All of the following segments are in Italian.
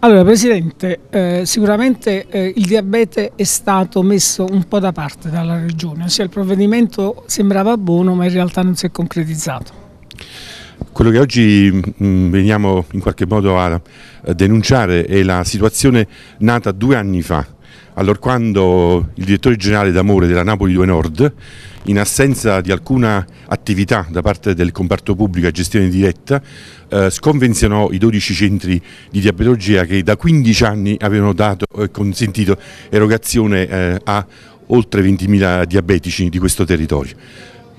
Allora Presidente, eh, sicuramente eh, il diabete è stato messo un po' da parte dalla Regione, ossia il provvedimento sembrava buono ma in realtà non si è concretizzato. Quello che oggi mh, mm, veniamo in qualche modo a, a denunciare è la situazione nata due anni fa, allora quando il direttore generale d'amore della Napoli 2 Nord, in assenza di alcuna attività da parte del comparto pubblico a gestione diretta, eh, sconvenzionò i 12 centri di diabetologia che da 15 anni avevano dato e consentito erogazione eh, a oltre 20.000 diabetici di questo territorio.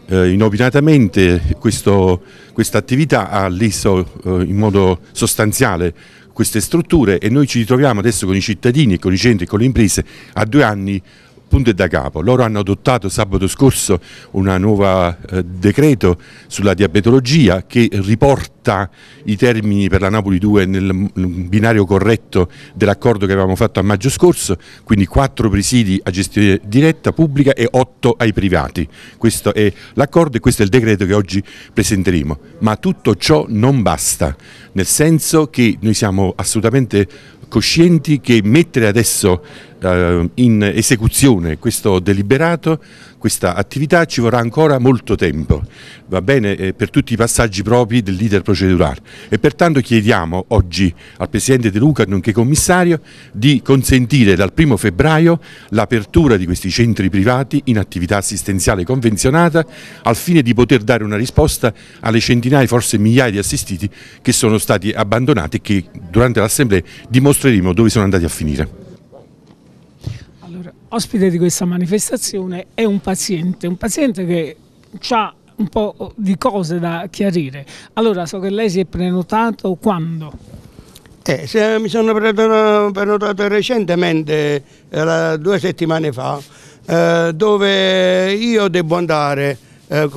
Eh, inopinatamente questo, questa attività ha leso eh, in modo sostanziale queste strutture e noi ci ritroviamo adesso con i cittadini, con i centri, con le imprese a due anni punto e da capo. Loro hanno adottato sabato scorso un nuovo eh, decreto sulla diabetologia che riporta i termini per la Napoli 2 nel, binario corretto dell'accordo che avevamo fatto a maggio scorso, quindi quattro presidi a gestione diretta pubblica e otto ai privati. Questo è l'accordo e questo è il decreto che oggi presenteremo. Ma tutto ciò non basta, nel senso che noi siamo assolutamente coscienti che mettere adesso eh, in esecuzione questo deliberato, questa attività ci vorrà ancora molto tempo, va bene, eh, per tutti i passaggi propri del leader procedurale e pertanto chiediamo oggi al Presidente De Luca, nonché commissario, di consentire dal 1 febbraio l'apertura di questi centri privati in attività assistenziale convenzionata al fine di poter dare una risposta alle centinaia, forse migliaia di assistiti che sono stati abbandonati e che durante l'assemblea dimostreremo dove sono andati a finire ospite di questa manifestazione è un paziente, un paziente che ha un po' di cose da chiarire. Allora so che lei si è prenotato quando? Eh, se mi sono prenotato recentemente, eh, due settimane fa, eh, dove io devo andare eh,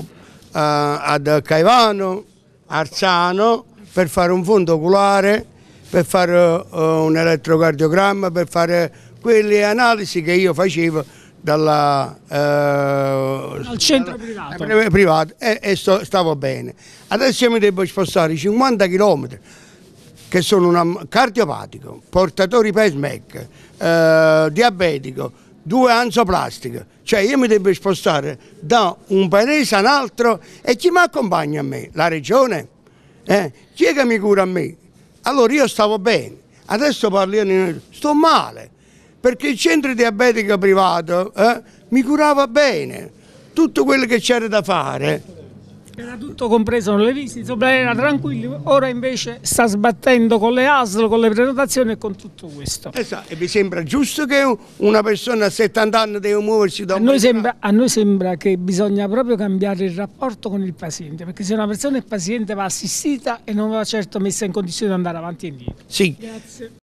ad Caivano, Arzano, per fare un fondo oculare, per fare eh, un elettrocardiogramma, per fare quelle analisi che io facevo dalla, eh, al centro dalla, privato, privato e, e so, stavo bene. Adesso io mi devo spostare 50 km che sono un cardiopatico, portatore PESMEC, eh, diabetico, due anzoplastiche, cioè io mi devo spostare da un paese all'altro e chi mi accompagna a me? La regione? Eh? Chi è che mi cura a me? Allora io stavo bene, adesso parliamo, di... sto male, perché il centro diabetico privato eh, mi curava bene, tutto quello che c'era da fare. Era tutto compreso nelle visite, insomma era tranquillo, ora invece sta sbattendo con le ASL, con le prenotazioni e con tutto questo. Esatto, e vi sembra giusto che una persona a 70 anni deve muoversi da un po'? a noi sembra che bisogna proprio cambiare il rapporto con il paziente, perché se una persona è paziente va assistita e non va certo messa in condizione di andare avanti e indietro. Sì. Grazie.